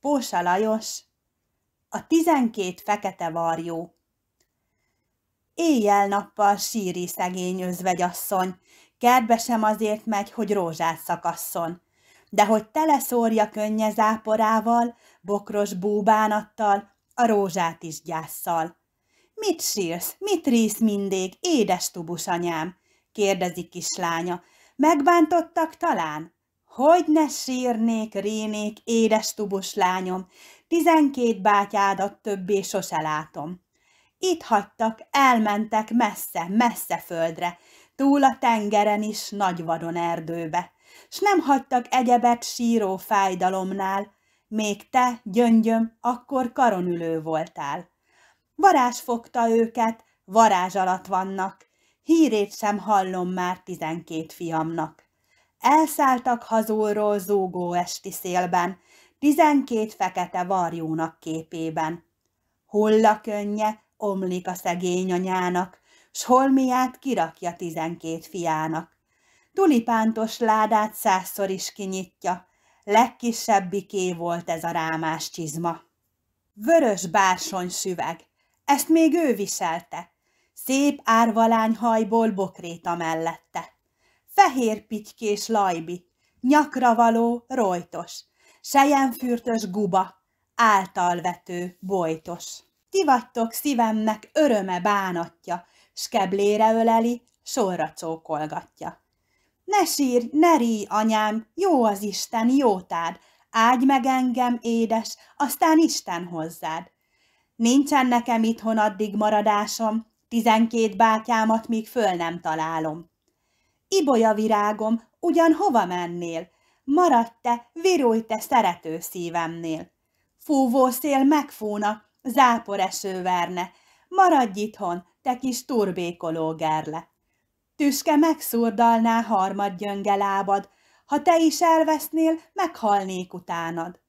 Pósa Lajos, a tizenkét fekete varjó. Éjjel-nappal síri szegény özvegyasszony, kertbe sem azért megy, hogy rózsát szakasszon, de hogy teleszórja könnye záporával, bokros búbánattal, a rózsát is gyásszal. Mit sírsz, mit rész mindig, édes tubus anyám? kérdezi kislánya. Megbántottak talán? Hogy ne sírnék, rénék, édes tubus lányom, tizenkét bátyádat többé sose látom. Itt hagytak, elmentek messze, messze földre, túl a tengeren is, nagy vadon erdőbe, s nem hagytak egyebet síró fájdalomnál, még te, gyöngyöm, akkor karonülő voltál. Varázs fogta őket, varázs alatt vannak, hírét sem hallom már tizenkét fiamnak. Elszálltak hazulról zúgó esti szélben, tizenkét fekete varjónak képében. Hulla könnye, omlik a szegény anyának, s holmiát kirakja tizenkét fiának. Tulipántos ládát százszor is kinyitja, legkisebbiké volt ez a rámás csizma. Vörös bársony süveg, ezt még ő viselte, szép árvalány hajból bokréta mellette fehér pitykés lajbi, nyakra való rojtos, sejenfürtös guba, általvető bojtos. Ti vagytok szívemnek öröme bánatja, s keblére öleli, sorra csókolgatja. Ne sírj, ne ríj, anyám, jó az Isten, jótád, ágy meg engem, édes, aztán Isten hozzád. Nincsen nekem itthon addig maradásom, tizenkét bátyámat még föl nem találom. Ibolya virágom, ugyan hova mennél? Maradj te, virulj te szerető szívemnél! Fúvó szél megfúna, eső verne, maradj itthon, te kis turbékoló gerle! Tüske megszurdalná harmad gyönge lábad, ha te is elvesznél, meghalnék utánad.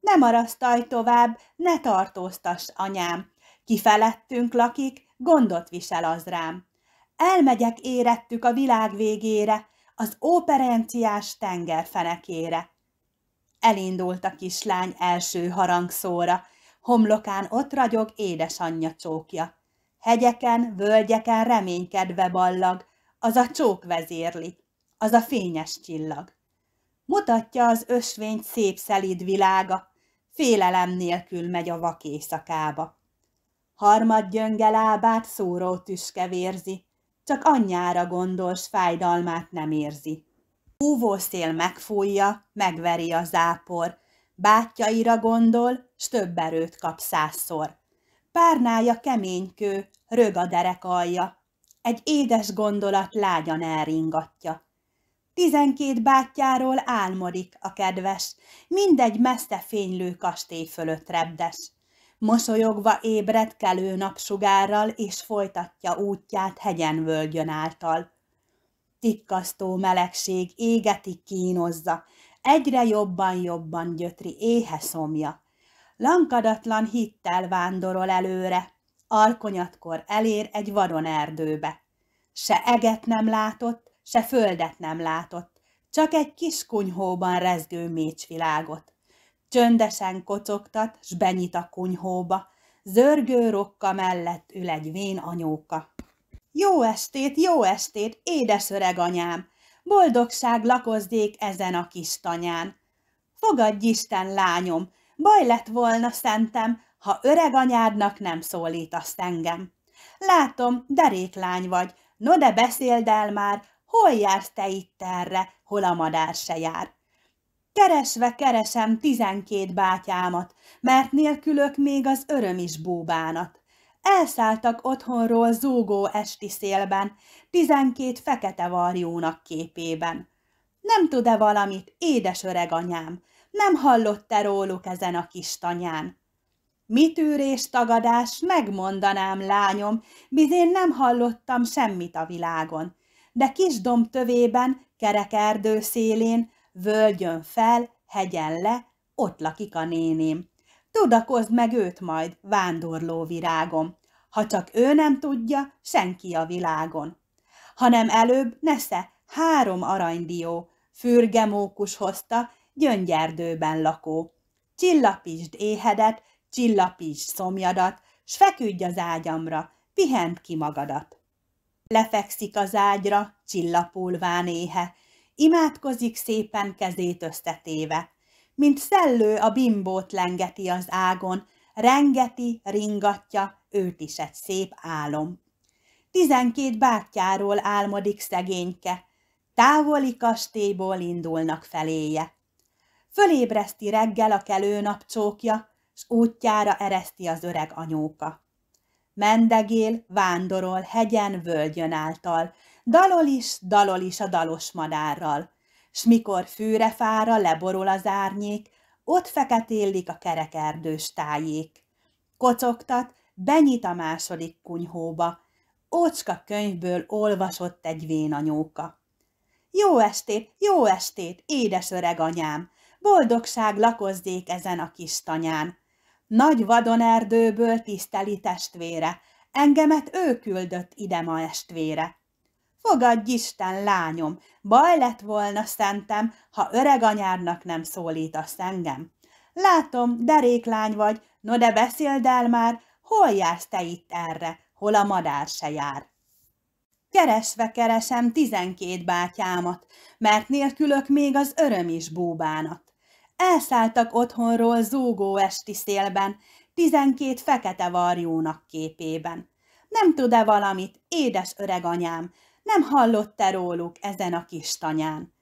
Ne marasztalj tovább, ne tartóztass anyám, kifelettünk lakik, gondot visel az rám. Elmegyek érettük a világ végére, az óperenciás tengerfenekére. Elindult a kislány első harangszóra, homlokán ott ragyog édesanyja csókja. Hegyeken, völgyeken reménykedve ballag, az a csók vezérli, az a fényes csillag. Mutatja az ösvény szép szelid világa, félelem nélkül megy a vak éjszakába. Harmad gyönge lábát szóró tüske vérzi, csak anyjára gondolsz, fájdalmát nem érzi. szél megfújja, megveri a zápor, bátyjaira gondol, s több erőt kap százszor. Párnája kemény kő, rög a derek alja, egy édes gondolat lágyan elringatja. Tizenkét bátyjáról álmodik a kedves, mindegy messze fénylő kastély fölött rebdes mosolyogva ébred kelő napsugárral, és folytatja útját hegyen völgyön által. Tikkasztó melegség égeti kínozza, egyre jobban-jobban gyötri éhe szomja. Lankadatlan hittel vándorol előre, alkonyatkor elér egy vadon erdőbe. Se eget nem látott, se földet nem látott, csak egy kis kunyhóban rezgő mécsvilágot. Csöndesen kocogtat, s benyit a kunyhóba. Zörgő rokka mellett ül egy vén anyóka. Jó estét, jó estét, édes öreg anyám! Boldogság lakozdék ezen a kis tanyán. Fogadj Isten, lányom, baj lett volna szentem, ha öreg anyádnak nem szólítasz engem. Látom, lány vagy, no de beszéld el már, hol jársz te itt erre, hol a madár se jár. Keresve keresem tizenkét bátyámat, mert nélkülök még az öröm is búbánat. Elszálltak otthonról zúgó esti szélben, tizenkét fekete varjónak képében. Nem tud-e valamit, édes öreg anyám, nem hallott-e róluk ezen a kis tanyán? Mit tagadás, megmondanám, lányom, bizén nem hallottam semmit a világon, de kis domb tövében, kerek erdő szélén, völgyön fel, hegyen le, ott lakik a néném. Tudakozd meg őt majd, vándorló virágom. Ha csak ő nem tudja, senki a világon. Hanem előbb, nesze, három aranydió, fürgemókus hozta, gyöngyerdőben lakó. Csillapítsd éhedet, csillapítsd szomjadat, s feküdj az ágyamra, pihent ki magadat. Lefekszik az ágyra, csillapulván éhe, imádkozik szépen kezét összetéve. Mint szellő a bimbót lengeti az ágon, rengeti, ringatja, őt is egy szép álom. Tizenkét bátyjáról álmodik szegényke, távoli kastélyból indulnak feléje. Fölébreszti reggel a kelő napcsókja, s útjára ereszti az öreg anyóka. Mendegél, vándorol hegyen, völgyön által, Dalol is, dalol is a dalos madárral, s mikor fűre fára leborul az árnyék, ott feketélik a kerekerdős tájék. Kocogtat, benyit a második kunyhóba, ócska könyvből olvasott egy véna Jó estét, jó estét, édes öreg anyám! Boldogság lakozzék ezen a kis tanyán! Nagy vadon erdőből tiszteli testvére, engemet ő küldött ide ma estvére. Fogadj Isten, lányom, baj lett volna szentem, ha öreg anyárnak nem szólítasz engem. Látom, derék lány vagy, no de beszéld el már, hol jársz te itt erre, hol a madár se jár. Keresve keresem tizenkét bátyámat, mert nélkülök még az öröm is búbánat. Elszálltak otthonról zúgó esti szélben, tizenkét fekete varjónak képében. Nem tud-e valamit, édes öreg anyám, nem hallott-e róluk ezen a kis tanyán?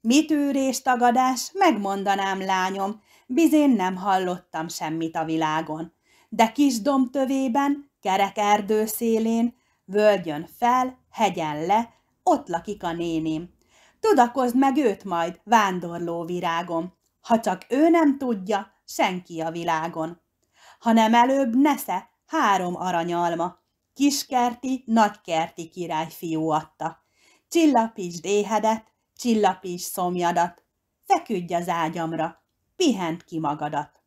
Mit űrés tagadás, megmondanám, lányom, bizén nem hallottam semmit a világon. De kis domb tövében, kerek erdő szélén, völgyön fel, hegyen le, ott lakik a néném. Tudakozd meg őt majd, vándorló virágom. Ha csak ő nem tudja, senki a világon. Hanem előbb nesze három aranyalma, Kiskerti, nagykerti királyfiú adta. Csillapíts déhedet, csillapíts szomjadat, feküdj az ágyamra, pihent ki magadat.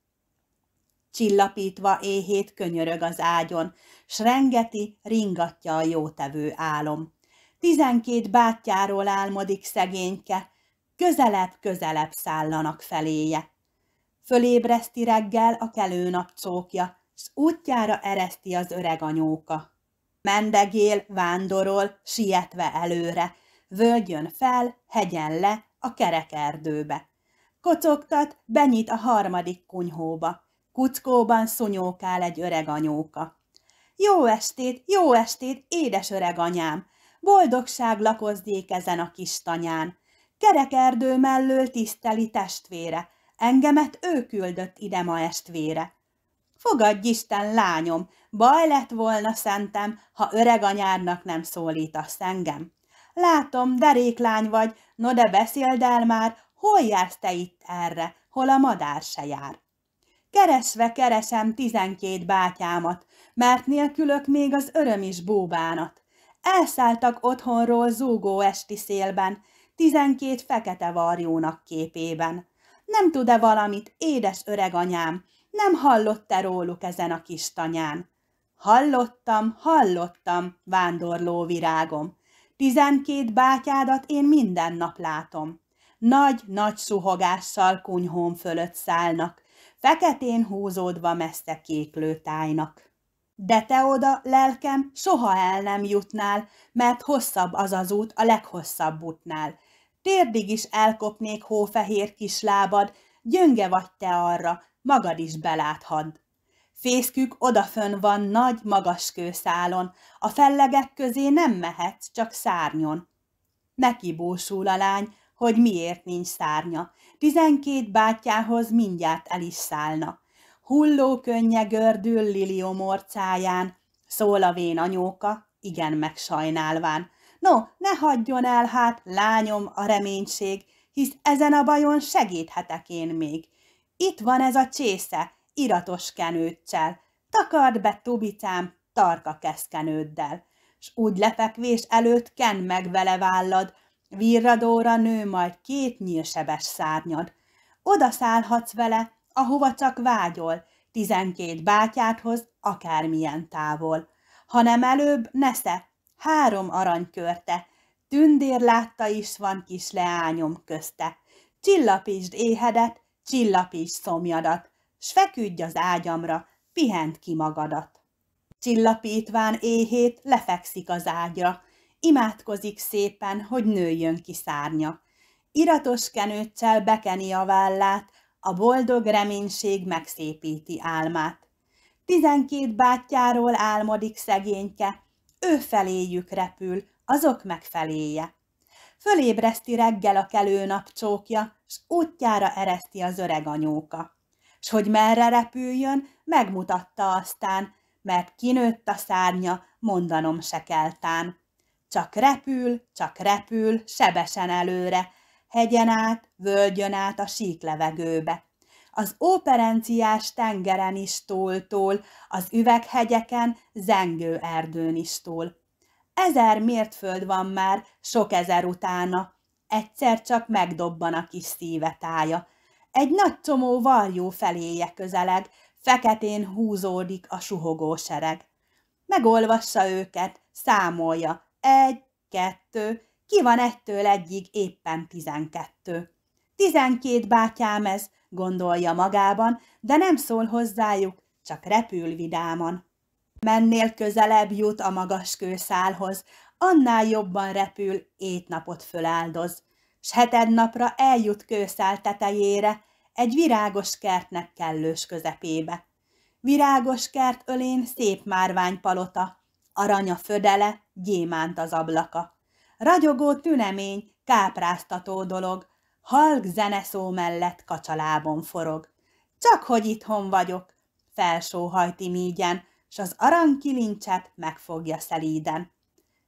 Csillapítva éhét könyörög az ágyon, s rengeti, ringatja a jótevő álom. Tizenkét bátyjáról álmodik szegényke, közelebb-közelebb szállanak feléje. Fölébreszti reggel a kelő csókja, s útjára ereszti az öreg anyóka. Mendegél, vándorol, sietve előre, völgyön fel, hegyen le, a kerek erdőbe. Kocogtat, benyit a harmadik kunyhóba. Kuckóban szunyókál egy öreg anyóka. Jó estét, jó estét, édes öreg anyám! Boldogság lakozdék ezen a kis tanyán. Kerek erdő mellől tiszteli testvére, engemet ő küldött ide ma estvére. Fogadj Isten, lányom, baj lett volna szentem, ha öreg anyárnak nem szólítasz engem. Látom, deréklány vagy, no de beszéld el már, hol jársz te itt erre, hol a madár se jár. Keresve keresem tizenkét bátyámat, mert nélkülök még az öröm is búbánat. Elszálltak otthonról zúgó esti szélben, tizenkét fekete varjónak képében. Nem tud-e valamit, édes öreg anyám, nem hallott-e róluk ezen a kis tanyán? Hallottam, hallottam, vándorló virágom. Tizenkét bátyádat én minden nap látom. Nagy-nagy suhogással kunyhón fölött szállnak, feketén húzódva messze kéklő tájnak. De te oda, lelkem, soha el nem jutnál, mert hosszabb az az út a leghosszabb útnál. Térdig is elkopnék hófehér kislábad, gyönge vagy te arra, magad is beláthad. Fészkük odafön van nagy, magas kőszálon, a fellegek közé nem mehetsz, csak szárnyon. Neki búsul a lány, hogy miért nincs szárnya. Tizenkét bátyjához mindjárt el is szállna. Hulló könnye gördül Lilium orcáján, szól a vén anyóka, igen megsajnálván. No, ne hagyjon el hát, lányom, a reménység, hisz ezen a bajon segíthetek én még. Itt van ez a csésze, iratos kenőccsel. Takard be, tubicám, tarka keszkenőddel. S úgy lefekvés előtt ken meg vele vállad, virradóra nő majd két nyílsebes szárnyad. Oda szállhatsz vele, ahova csak vágyol, tizenkét bátyádhoz, akármilyen távol. Hanem előbb nesze, három aranykörte, tündér látta is van kis leányom közte. Csillapítsd éhedet, Csillapíts szomjadat, s feküdj az ágyamra, pihent ki magadat. Csillapítván éhét lefekszik az ágyra, imádkozik szépen, hogy nőjön ki szárnya. Iratos kenőccel bekeni a vállát, a boldog reménység megszépíti álmát. Tizenkét bátyjáról álmodik szegényke, ő feléjük repül, azok meg feléje fölébreszti reggel a kelő napcsókja, s útjára ereszti az öreg anyóka. S hogy merre repüljön, megmutatta aztán, mert kinőtt a szárnya, mondanom se keltán. Csak repül, csak repül, sebesen előre, hegyen át, völgyön át a sík levegőbe. Az óperenciás tengeren is tól-tól, az üveghegyeken, zengő erdőn is tól ezer mértföld van már, sok ezer utána. Egyszer csak megdobban a kis szívetája. Egy nagy csomó varjó feléje közeleg, feketén húzódik a suhogó sereg. Megolvassa őket, számolja. Egy, kettő, ki van ettől egyig éppen tizenkettő. Tizenkét bátyám ez, gondolja magában, de nem szól hozzájuk, csak repül vidáman mennél közelebb jut a magas kőszálhoz, annál jobban repül, étnapot föláldoz. S heted napra eljut kőszál tetejére, egy virágos kertnek kellős közepébe. Virágos kert ölén szép márványpalota, aranya födele, gyémánt az ablaka. Ragyogó tünemény, kápráztató dolog, halk zeneszó mellett kacsalábon forog. Csak hogy itthon vagyok, felsóhajt mígyen, s az aranykilincset megfogja szelíden.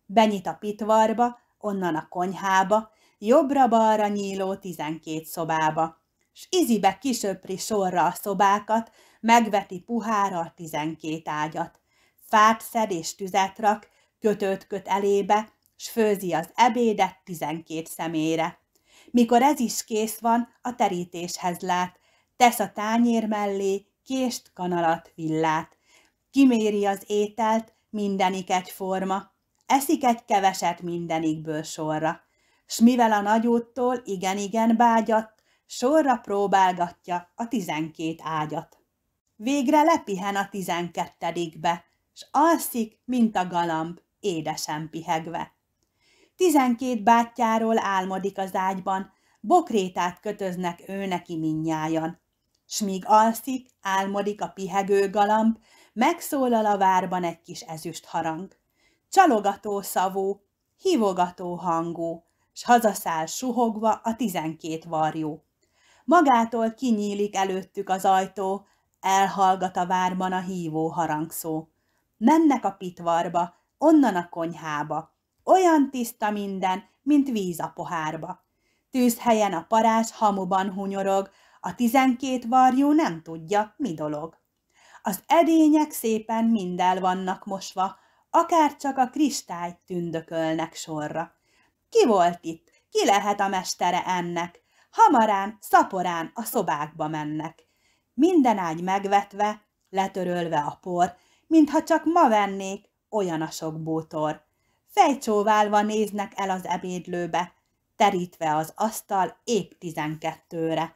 Benyit a pitvarba, onnan a konyhába, jobbra-balra nyíló tizenkét szobába, s izibe kisöpri sorra a szobákat, megveti puhára a tizenkét ágyat. Fát szed és tüzet rak, kötőt köt elébe, s főzi az ebédet tizenkét szemére. Mikor ez is kész van, a terítéshez lát, tesz a tányér mellé kést, kanalat, villát kiméri az ételt mindenik egyforma, eszik egy keveset mindenikből sorra, s mivel a nagyúttól igen-igen bágyat, sorra próbálgatja a tizenkét ágyat. Végre lepihen a tizenkettedikbe, s alszik, mint a galamb, édesen pihegve. Tizenkét bátyjáról álmodik az ágyban, bokrétát kötöznek ő neki minnyájan. S míg alszik, álmodik a pihegő galamb, megszólal a várban egy kis ezüst harang. Csalogató szavú, hívogató hangú, s hazaszáll suhogva a tizenkét varjú. Magától kinyílik előttük az ajtó, elhallgat a várban a hívó harangszó. Mennek a pitvarba, onnan a konyhába. Olyan tiszta minden, mint víz a pohárba. Tűzhelyen a parás hamuban hunyorog, a tizenkét varjú nem tudja, mi dolog. Az edények szépen mindel vannak mosva, akár csak a kristály tündökölnek sorra. Ki volt itt? Ki lehet a mestere ennek? Hamarán, szaporán a szobákba mennek. Minden ágy megvetve, letörölve a por, mintha csak ma vennék, olyan a sok bútor. Fejcsóválva néznek el az ebédlőbe, terítve az asztal épp tizenkettőre.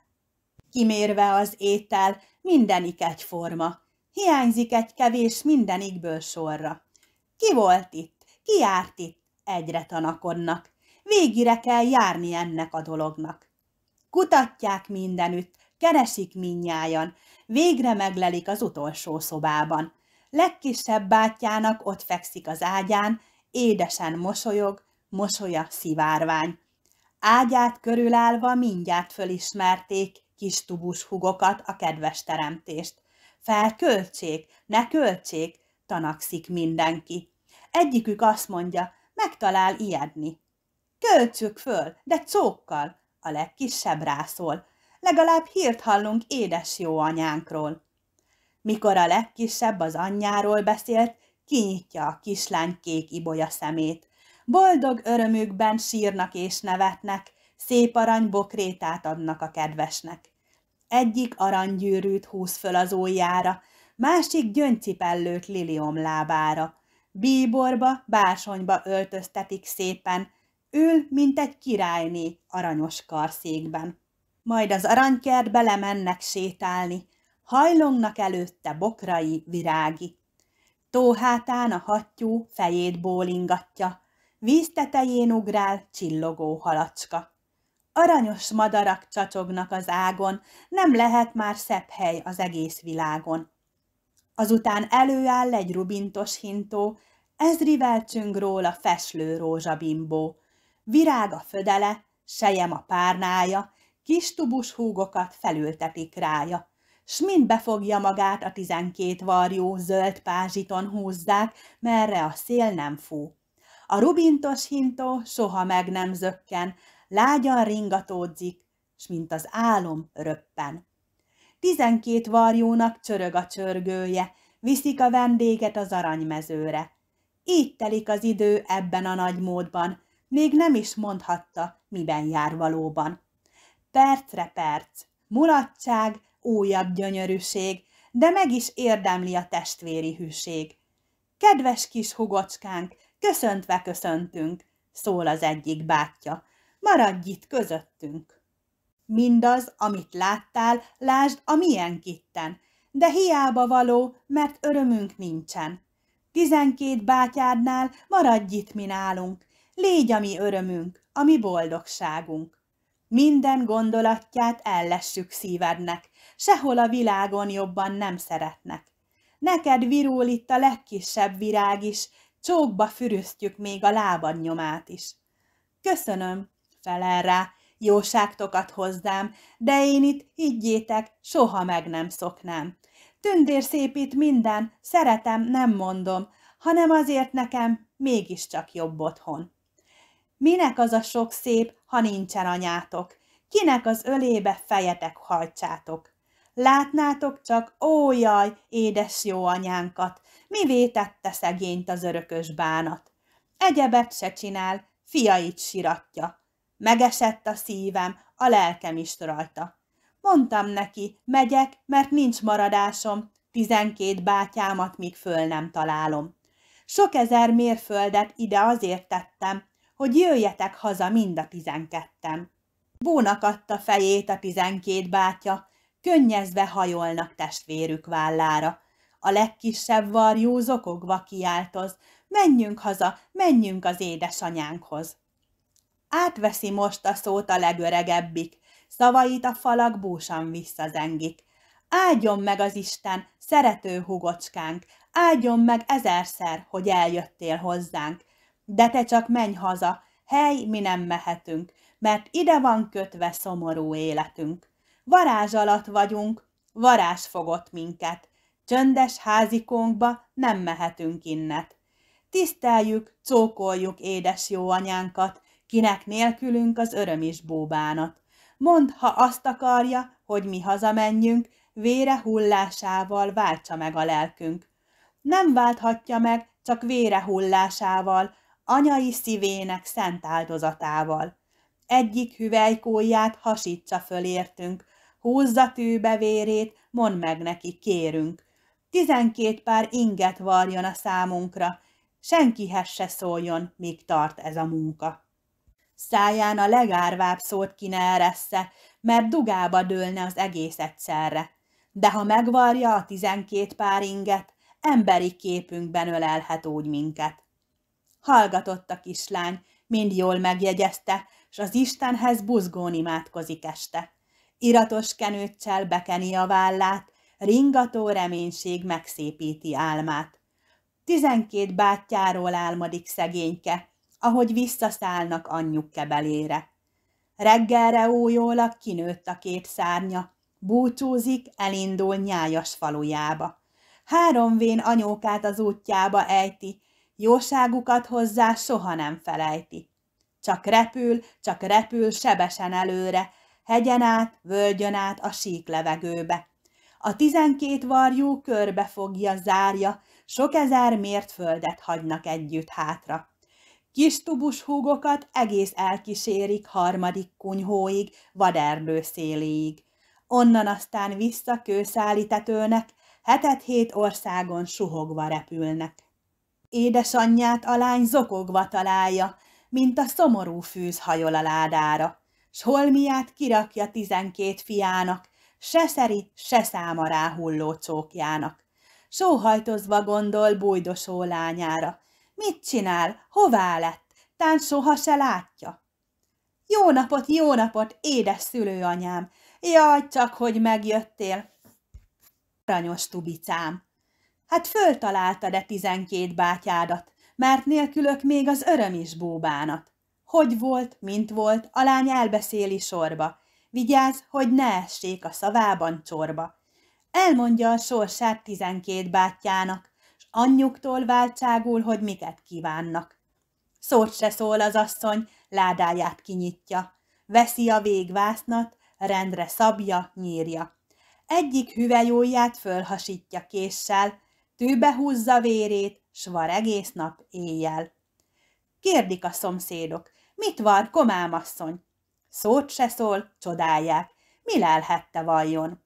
Kimérve az étel, mindenik egyforma, Hiányzik egy kevés minden igből sorra. Ki volt itt? Ki járt itt? Egyre tanakodnak. Végire kell járni ennek a dolognak. Kutatják mindenütt, keresik minnyájan, végre meglelik az utolsó szobában. Legkisebb bátyjának ott fekszik az ágyán, édesen mosolyog, mosolya szivárvány. Ágyát körülállva mindjárt fölismerték kis tubus hugokat a kedves teremtést. Felköltsék, ne költsék, tanakszik mindenki. Egyikük azt mondja, megtalál ijedni. Költsük föl, de cókkal, a legkisebb rászól. Legalább hírt hallunk édes jó anyánkról. Mikor a legkisebb az anyjáról beszélt, kinyitja a kislány kék ibolya szemét. Boldog örömükben sírnak és nevetnek, szép arany bokrétát adnak a kedvesnek. Egyik aranygyűrűt húz föl az ujjára, másik gyöngycipellőt Liliom lábára. Bíborba, bársonyba öltöztetik szépen, ül, mint egy királyné aranyos karszékben. Majd az aranykertbe lemennek sétálni, hajlongnak előtte bokrai virági. Tóhátán a hattyú fejét bólingatja, víztetején ugrál csillogó halacska. Aranyos madarak csacsognak az ágon, nem lehet már szebb hely az egész világon. Azután előáll egy rubintos hintó, ezrivel csüng róla feslő rózsabimbó. Virág a födele, sejem a párnája, kis tubus húgokat felültetik rája. S mind befogja magát a tizenkét varjó zöld pázsiton húzzák, merre a szél nem fú. A rubintos hintó soha meg nem zökken, lágyan ringatódzik, s mint az álom röppen. Tizenkét varjónak csörög a csörgője, viszik a vendéget az aranymezőre. Így telik az idő ebben a nagy módban, még nem is mondhatta, miben jár valóban. Percre perc, mulatság, újabb gyönyörűség, de meg is érdemli a testvéri hűség. Kedves kis hugocskánk, köszöntve köszöntünk, szól az egyik bátyja maradj itt közöttünk. Mindaz, amit láttál, lásd a milyen itten, de hiába való, mert örömünk nincsen. Tizenkét bátyádnál maradj itt mi nálunk, légy a mi örömünk, a mi boldogságunk. Minden gondolatját ellessük szívednek, sehol a világon jobban nem szeretnek. Neked virul itt a legkisebb virág is, csókba fürüztjük még a lábad nyomát is. Köszönöm, felel rá, jóságtokat hozzám, de én itt, higgyétek, soha meg nem szoknám. Tündér szépít minden, szeretem, nem mondom, hanem azért nekem mégiscsak jobb otthon. Minek az a sok szép, ha nincsen anyátok? Kinek az ölébe fejetek hajtsátok? Látnátok csak, ó jaj, édes jó anyánkat, mi vétette szegényt az örökös bánat? Egyebet se csinál, fiait siratja, Megesett a szívem, a lelkem is rajta. Mondtam neki, megyek, mert nincs maradásom, tizenkét bátyámat még föl nem találom. Sok ezer mérföldet ide azért tettem, hogy jöjjetek haza mind a tizenketten. Bónak adta fejét a tizenkét bátya, könnyezve hajolnak testvérük vállára. A legkisebb varjú zokogva kiáltoz, menjünk haza, menjünk az édesanyánkhoz. Átveszi most a szót a legöregebbik, szavait a falak búsan visszazengik. Áldjon meg az Isten, szerető hugocskánk, áldjon meg ezerszer, hogy eljöttél hozzánk. De te csak menj haza, hely, mi nem mehetünk, mert ide van kötve szomorú életünk. Varázs alatt vagyunk, varázs fogott minket, csöndes házikónkba nem mehetünk innet. Tiszteljük, csókoljuk édes jó anyánkat, kinek nélkülünk az öröm is bóbánat. Mondd, ha azt akarja, hogy mi hazamenjünk, vére hullásával váltsa meg a lelkünk. Nem válthatja meg, csak vére hullásával, anyai szívének szent áldozatával. Egyik hüvelykóját hasítsa fölértünk, húzza tűbe vérét, mondd meg neki, kérünk. Tizenkét pár inget varjon a számunkra, senkihez se szóljon, míg tart ez a munka száján a legárvább szót ki ne mert dugába dőlne az egész egyszerre. De ha megvarja a tizenkét pár inget, emberi képünkben ölelhet úgy minket. Hallgatott a kislány, mind jól megjegyezte, s az Istenhez buzgón imádkozik este. Iratos kenőccsel bekeni a vállát, ringató reménység megszépíti álmát. Tizenkét bátyjáról álmodik szegényke, ahogy visszaszállnak anyjuk kebelére. Reggelre ójólag kinőtt a két szárnya, búcsúzik, elindul nyájas falujába. Három vén anyókát az útjába ejti, jóságukat hozzá soha nem felejti. Csak repül, csak repül sebesen előre, hegyen át, völgyön át a sík levegőbe. A tizenkét varjú körbe fogja zárja, sok ezer földet hagynak együtt hátra. Kis tubus húgokat egész elkísérik harmadik kunyhóig, vaderdő széléig. Onnan aztán vissza kőszállítetőnek, hetet-hét országon suhogva repülnek. Édesanyját a lány zokogva találja, mint a szomorú fűz hajol a ládára, s holmiát kirakja tizenkét fiának, se szeri, se száma ráhulló csókjának. Sóhajtozva gondol bújdosó lányára, Mit csinál? Hová lett? Tán soha se látja. Jó napot, jó napot, édes szülőanyám! Jaj, csak hogy megjöttél! Ranyos tubicám! Hát föltaláltad-e tizenkét bátyádat, mert nélkülök még az öröm is bóbánat. Hogy volt, mint volt, a lány elbeszéli sorba. Vigyázz, hogy ne essék a szavában csorba. Elmondja a sorsát tizenkét bátyjának, anyjuktól váltságul, hogy miket kívánnak. Szót se szól az asszony, ládáját kinyitja. Veszi a végvásznat, rendre szabja, nyírja. Egyik hüvelyóját fölhasítja késsel, tűbe húzza vérét, s var egész nap éjjel. Kérdik a szomszédok, mit var komámasszony? Szót se szól, csodálják, mi lelhette vajon?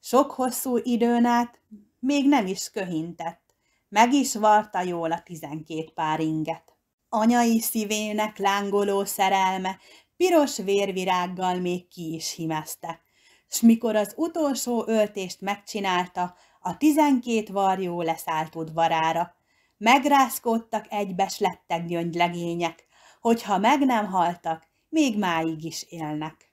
Sok hosszú időn át még nem is köhintett meg is varta jól a tizenkét pár inget. Anyai szívének lángoló szerelme piros vérvirággal még ki is himezte, s mikor az utolsó öltést megcsinálta, a tizenkét varjó leszállt udvarára. Megrázkodtak egybes lettek gyöngylegények, hogyha meg nem haltak, még máig is élnek.